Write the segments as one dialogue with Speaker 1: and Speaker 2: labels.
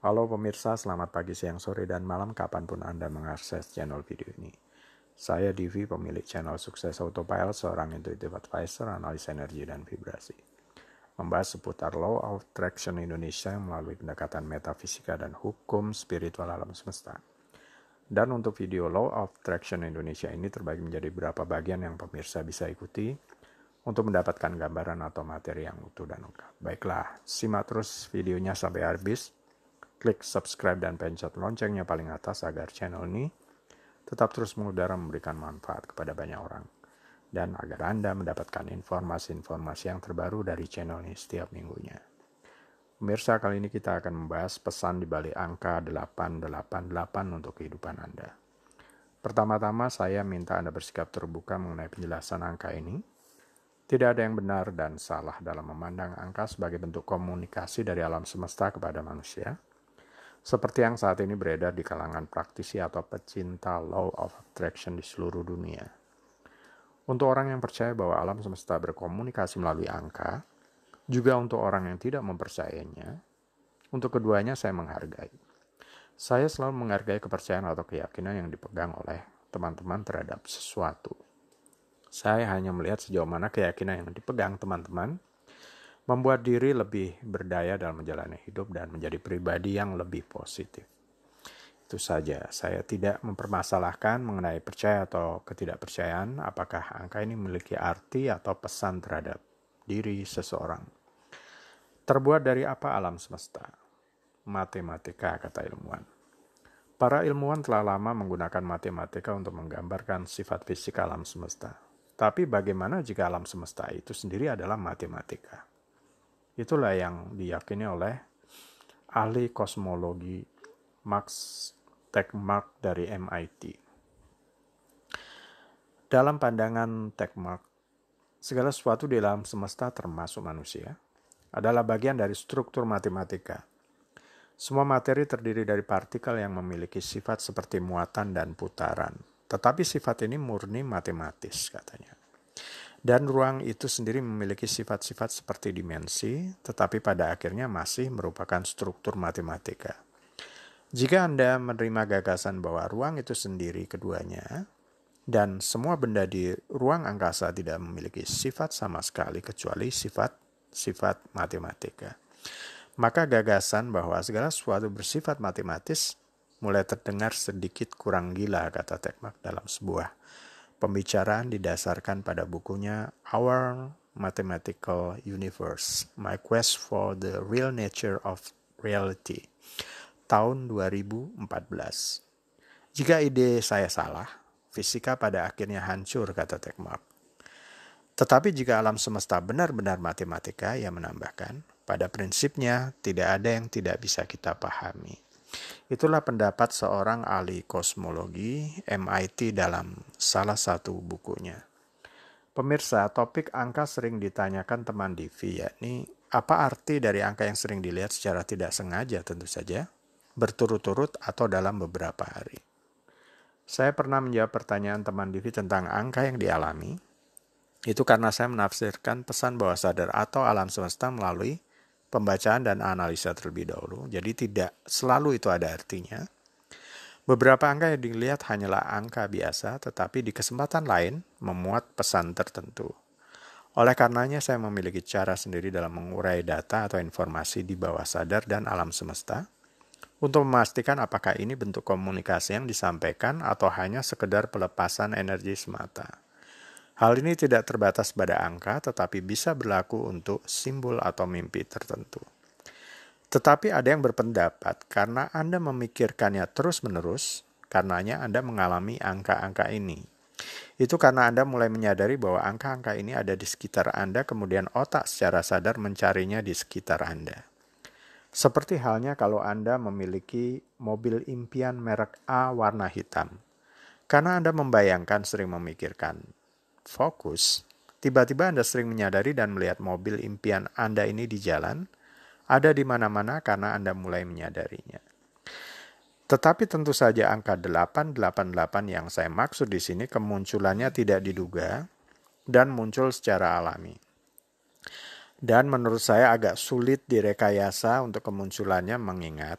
Speaker 1: Halo pemirsa, selamat pagi, siang, sore, dan malam kapanpun Anda mengakses channel video ini. Saya Divi, pemilik channel Sukses Autopilot, seorang intuitive advisor, analis energi dan vibrasi. Membahas seputar Law of Attraction Indonesia melalui pendekatan metafisika dan hukum spiritual alam semesta. Dan untuk video Law of Attraction Indonesia ini terbagi menjadi beberapa bagian yang pemirsa bisa ikuti untuk mendapatkan gambaran atau materi yang utuh dan lengkap. Baiklah, simak terus videonya sampai habis Klik subscribe dan pencet loncengnya paling atas agar channel ini tetap terus mengudara memberikan manfaat kepada banyak orang. Dan agar Anda mendapatkan informasi-informasi yang terbaru dari channel ini setiap minggunya. Pemirsa, kali ini kita akan membahas pesan di balik angka 888 untuk kehidupan Anda. Pertama-tama, saya minta Anda bersikap terbuka mengenai penjelasan angka ini. Tidak ada yang benar dan salah dalam memandang angka sebagai bentuk komunikasi dari alam semesta kepada manusia seperti yang saat ini beredar di kalangan praktisi atau pecinta law of attraction di seluruh dunia. Untuk orang yang percaya bahwa alam semesta berkomunikasi melalui angka, juga untuk orang yang tidak mempercayainya, untuk keduanya saya menghargai. Saya selalu menghargai kepercayaan atau keyakinan yang dipegang oleh teman-teman terhadap sesuatu. Saya hanya melihat sejauh mana keyakinan yang dipegang teman-teman membuat diri lebih berdaya dalam menjalani hidup dan menjadi pribadi yang lebih positif. Itu saja, saya tidak mempermasalahkan mengenai percaya atau ketidakpercayaan, apakah angka ini memiliki arti atau pesan terhadap diri seseorang. Terbuat dari apa alam semesta? Matematika, kata ilmuwan. Para ilmuwan telah lama menggunakan matematika untuk menggambarkan sifat fisik alam semesta. Tapi bagaimana jika alam semesta itu sendiri adalah matematika? Itulah yang diyakini oleh ahli kosmologi Max Tegmark dari MIT. Dalam pandangan Tegmark, segala sesuatu di dalam semesta termasuk manusia adalah bagian dari struktur matematika. Semua materi terdiri dari partikel yang memiliki sifat seperti muatan dan putaran. Tetapi sifat ini murni matematis katanya dan ruang itu sendiri memiliki sifat-sifat seperti dimensi, tetapi pada akhirnya masih merupakan struktur matematika. Jika Anda menerima gagasan bahwa ruang itu sendiri keduanya, dan semua benda di ruang angkasa tidak memiliki sifat sama sekali kecuali sifat-sifat matematika. Maka gagasan bahwa segala sesuatu bersifat matematis mulai terdengar sedikit kurang gila, kata Tekmak dalam sebuah Pembicaraan didasarkan pada bukunya Our Mathematical Universe: My Quest for the Real Nature of Reality tahun 2014. Jika ide saya salah, fisika pada akhirnya hancur kata Tekmark. Tetapi jika alam semesta benar-benar matematika, ia menambahkan, pada prinsipnya tidak ada yang tidak bisa kita pahami. Itulah pendapat seorang ahli kosmologi MIT dalam salah satu bukunya. Pemirsa, topik angka sering ditanyakan teman Divi, yakni apa arti dari angka yang sering dilihat secara tidak sengaja tentu saja, berturut-turut atau dalam beberapa hari. Saya pernah menjawab pertanyaan teman Divi tentang angka yang dialami. Itu karena saya menafsirkan pesan bawah sadar atau alam semesta melalui pembacaan dan analisa terlebih dahulu. Jadi tidak selalu itu ada artinya. Beberapa angka yang dilihat hanyalah angka biasa, tetapi di kesempatan lain memuat pesan tertentu. Oleh karenanya saya memiliki cara sendiri dalam mengurai data atau informasi di bawah sadar dan alam semesta untuk memastikan apakah ini bentuk komunikasi yang disampaikan atau hanya sekedar pelepasan energi semata. Hal ini tidak terbatas pada angka, tetapi bisa berlaku untuk simbol atau mimpi tertentu. Tetapi ada yang berpendapat karena Anda memikirkannya terus-menerus, karenanya Anda mengalami angka-angka ini. Itu karena Anda mulai menyadari bahwa angka-angka ini ada di sekitar Anda, kemudian otak secara sadar mencarinya di sekitar Anda. Seperti halnya kalau Anda memiliki mobil impian merek A warna hitam. Karena Anda membayangkan sering memikirkan, fokus, tiba-tiba Anda sering menyadari dan melihat mobil impian Anda ini di jalan, ada di mana-mana karena Anda mulai menyadarinya. Tetapi tentu saja angka 888 yang saya maksud di sini kemunculannya tidak diduga dan muncul secara alami. Dan menurut saya agak sulit direkayasa untuk kemunculannya mengingat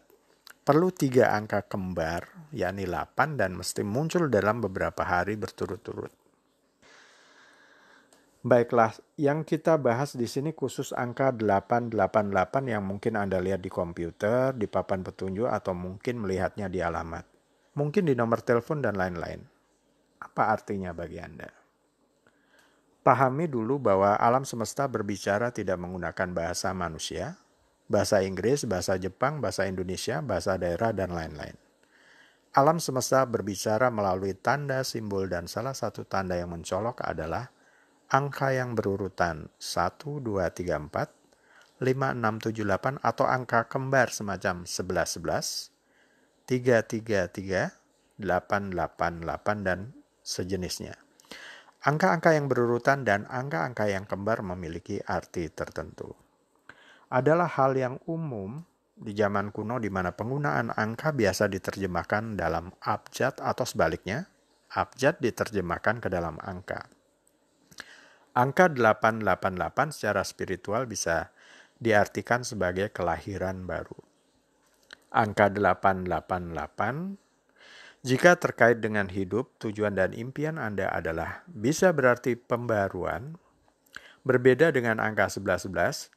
Speaker 1: perlu tiga angka kembar, yakni 8 dan mesti muncul dalam beberapa hari berturut-turut. Baiklah, yang kita bahas di sini khusus angka 888 yang mungkin Anda lihat di komputer, di papan petunjuk, atau mungkin melihatnya di alamat. Mungkin di nomor telepon dan lain-lain. Apa artinya bagi Anda? Pahami dulu bahwa alam semesta berbicara tidak menggunakan bahasa manusia, bahasa Inggris, bahasa Jepang, bahasa Indonesia, bahasa daerah, dan lain-lain. Alam semesta berbicara melalui tanda, simbol, dan salah satu tanda yang mencolok adalah – angka yang berurutan 1, 2, 3, 4, 5, 6, 7, 8 atau angka kembar semacam 11, 11, 3, 3, 3, 8, 8, 8 dan sejenisnya. Angka-angka yang berurutan dan angka-angka yang kembar memiliki arti tertentu. Adalah hal yang umum di zaman kuno di mana penggunaan angka biasa diterjemahkan dalam abjad atau sebaliknya, abjad diterjemahkan ke dalam angka. Angka 888 secara spiritual bisa diartikan sebagai kelahiran baru. Angka 888 jika terkait dengan hidup, tujuan dan impian Anda adalah bisa berarti pembaruan, berbeda dengan angka 1111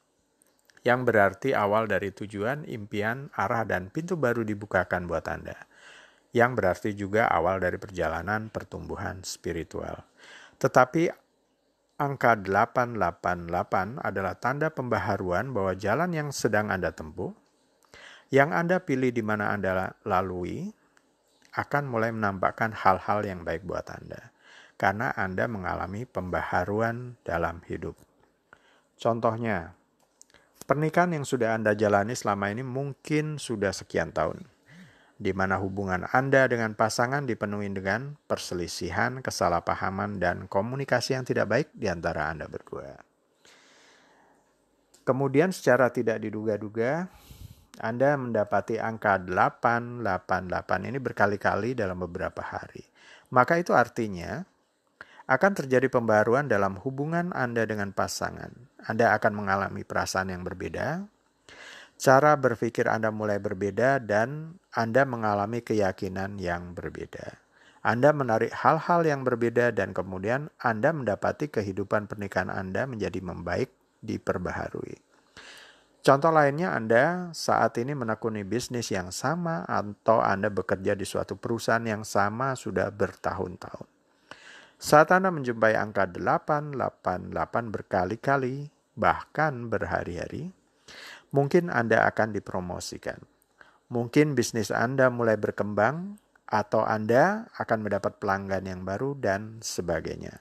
Speaker 1: yang berarti awal dari tujuan, impian, arah dan pintu baru dibukakan buat Anda. Yang berarti juga awal dari perjalanan pertumbuhan spiritual. Tetapi Angka 888 adalah tanda pembaharuan bahwa jalan yang sedang Anda tempuh, yang Anda pilih di mana Anda lalui, akan mulai menampakkan hal-hal yang baik buat Anda. Karena Anda mengalami pembaharuan dalam hidup. Contohnya, pernikahan yang sudah Anda jalani selama ini mungkin sudah sekian tahun di mana hubungan Anda dengan pasangan dipenuhi dengan perselisihan, kesalahpahaman, dan komunikasi yang tidak baik di antara Anda berdua. Kemudian secara tidak diduga-duga, Anda mendapati angka 888 ini berkali-kali dalam beberapa hari. Maka itu artinya akan terjadi pembaruan dalam hubungan Anda dengan pasangan. Anda akan mengalami perasaan yang berbeda, cara berpikir Anda mulai berbeda dan Anda mengalami keyakinan yang berbeda. Anda menarik hal-hal yang berbeda dan kemudian Anda mendapati kehidupan pernikahan Anda menjadi membaik diperbaharui. Contoh lainnya Anda saat ini menekuni bisnis yang sama atau Anda bekerja di suatu perusahaan yang sama sudah bertahun-tahun. Saat Anda menjumpai angka 888 berkali-kali, bahkan berhari-hari, mungkin Anda akan dipromosikan. Mungkin bisnis Anda mulai berkembang, atau Anda akan mendapat pelanggan yang baru, dan sebagainya.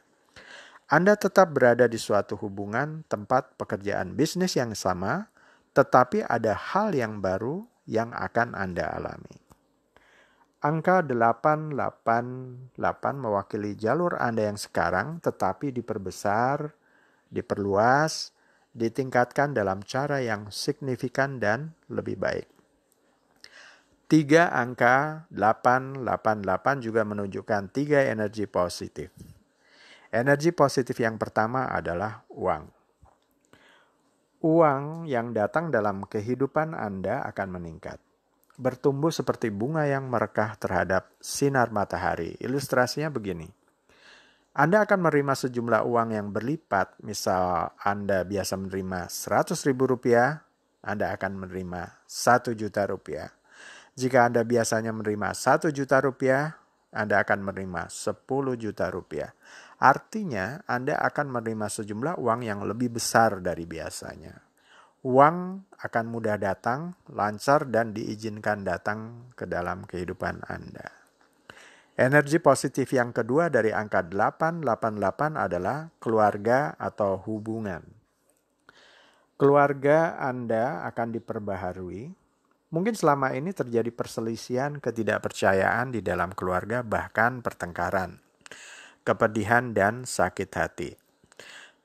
Speaker 1: Anda tetap berada di suatu hubungan tempat pekerjaan bisnis yang sama, tetapi ada hal yang baru yang akan Anda alami. Angka 888 mewakili jalur Anda yang sekarang, tetapi diperbesar, diperluas, ditingkatkan dalam cara yang signifikan dan lebih baik. Tiga angka 888 juga menunjukkan tiga energi positif. Energi positif yang pertama adalah uang. Uang yang datang dalam kehidupan Anda akan meningkat. Bertumbuh seperti bunga yang merekah terhadap sinar matahari. Ilustrasinya begini anda akan menerima sejumlah uang yang berlipat. Misal Anda biasa menerima 100 ribu rupiah, Anda akan menerima 1 juta rupiah. Jika Anda biasanya menerima 1 juta rupiah, Anda akan menerima 10 juta rupiah. Artinya Anda akan menerima sejumlah uang yang lebih besar dari biasanya. Uang akan mudah datang, lancar, dan diizinkan datang ke dalam kehidupan Anda. Energi positif yang kedua dari angka 888 adalah keluarga atau hubungan. Keluarga Anda akan diperbaharui. Mungkin selama ini terjadi perselisihan, ketidakpercayaan di dalam keluarga, bahkan pertengkaran, kepedihan, dan sakit hati.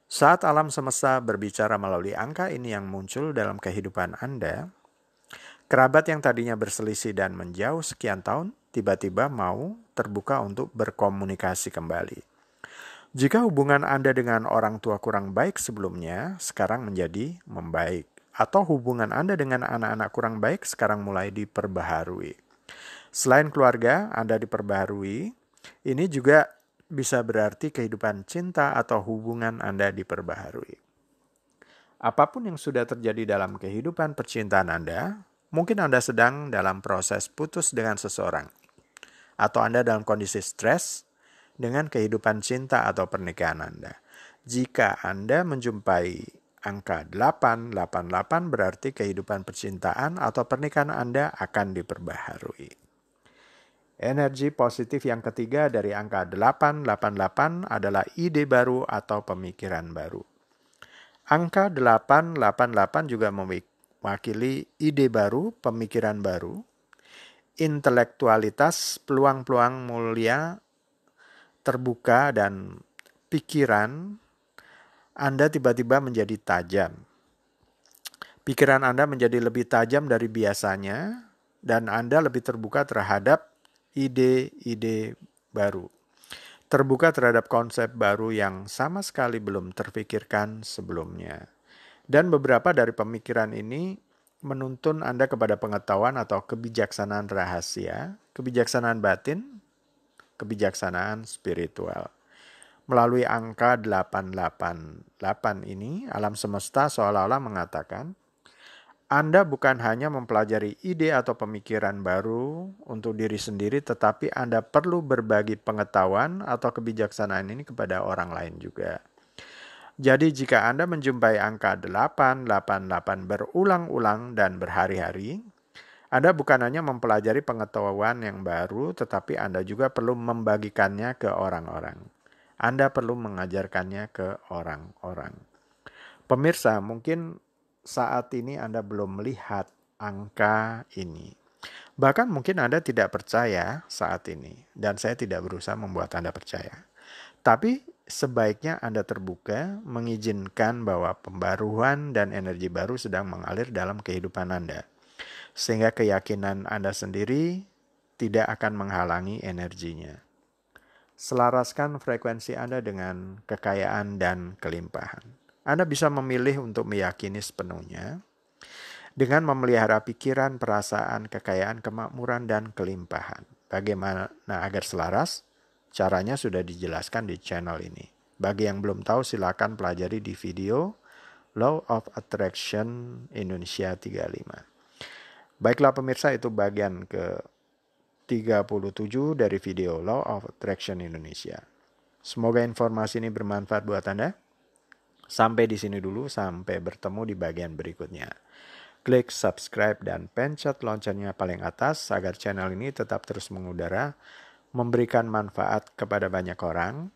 Speaker 1: Saat alam semesta berbicara melalui angka ini yang muncul dalam kehidupan Anda, kerabat yang tadinya berselisih dan menjauh sekian tahun tiba-tiba mau terbuka untuk berkomunikasi kembali. Jika hubungan Anda dengan orang tua kurang baik sebelumnya, sekarang menjadi membaik. Atau hubungan Anda dengan anak-anak kurang baik sekarang mulai diperbaharui. Selain keluarga, Anda diperbaharui. Ini juga bisa berarti kehidupan cinta atau hubungan Anda diperbaharui. Apapun yang sudah terjadi dalam kehidupan percintaan Anda, Mungkin Anda sedang dalam proses putus dengan seseorang, atau Anda dalam kondisi stres dengan kehidupan cinta atau pernikahan Anda. Jika Anda menjumpai angka 888 berarti kehidupan percintaan atau pernikahan Anda akan diperbaharui. Energi positif yang ketiga dari angka 888 adalah ide baru atau pemikiran baru. Angka 888 juga mewakili ide baru, pemikiran baru, intelektualitas, peluang-peluang mulia, terbuka, dan pikiran Anda tiba-tiba menjadi tajam. Pikiran Anda menjadi lebih tajam dari biasanya, dan Anda lebih terbuka terhadap ide-ide baru terbuka terhadap konsep baru yang sama sekali belum terfikirkan sebelumnya. Dan beberapa dari pemikiran ini menuntun Anda kepada pengetahuan atau kebijaksanaan rahasia, kebijaksanaan batin, kebijaksanaan spiritual. Melalui angka 888 ini, alam semesta seolah-olah mengatakan, Anda bukan hanya mempelajari ide atau pemikiran baru untuk diri sendiri, tetapi Anda perlu berbagi pengetahuan atau kebijaksanaan ini kepada orang lain juga. Jadi jika Anda menjumpai angka 888 berulang-ulang dan berhari-hari, Anda bukan hanya mempelajari pengetahuan yang baru, tetapi Anda juga perlu membagikannya ke orang-orang. Anda perlu mengajarkannya ke orang-orang. Pemirsa, mungkin saat ini Anda belum melihat angka ini. Bahkan mungkin Anda tidak percaya saat ini, dan saya tidak berusaha membuat Anda percaya. Tapi sebaiknya Anda terbuka, mengizinkan bahwa pembaruan dan energi baru sedang mengalir dalam kehidupan Anda, sehingga keyakinan Anda sendiri tidak akan menghalangi energinya. Selaraskan frekuensi Anda dengan kekayaan dan kelimpahan. Anda bisa memilih untuk meyakini sepenuhnya dengan memelihara pikiran, perasaan, kekayaan, kemakmuran, dan kelimpahan. Bagaimana agar selaras? Caranya sudah dijelaskan di channel ini. Bagi yang belum tahu silakan pelajari di video Law of Attraction Indonesia 35. Baiklah pemirsa itu bagian ke 37 dari video Law of Attraction Indonesia. Semoga informasi ini bermanfaat buat Anda. Sampai di sini dulu, sampai bertemu di bagian berikutnya. Klik subscribe dan pencet loncengnya paling atas agar channel ini tetap terus mengudara memberikan manfaat kepada banyak orang,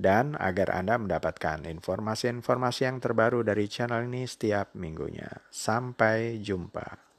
Speaker 1: dan agar Anda mendapatkan informasi-informasi yang terbaru dari channel ini setiap minggunya. Sampai jumpa.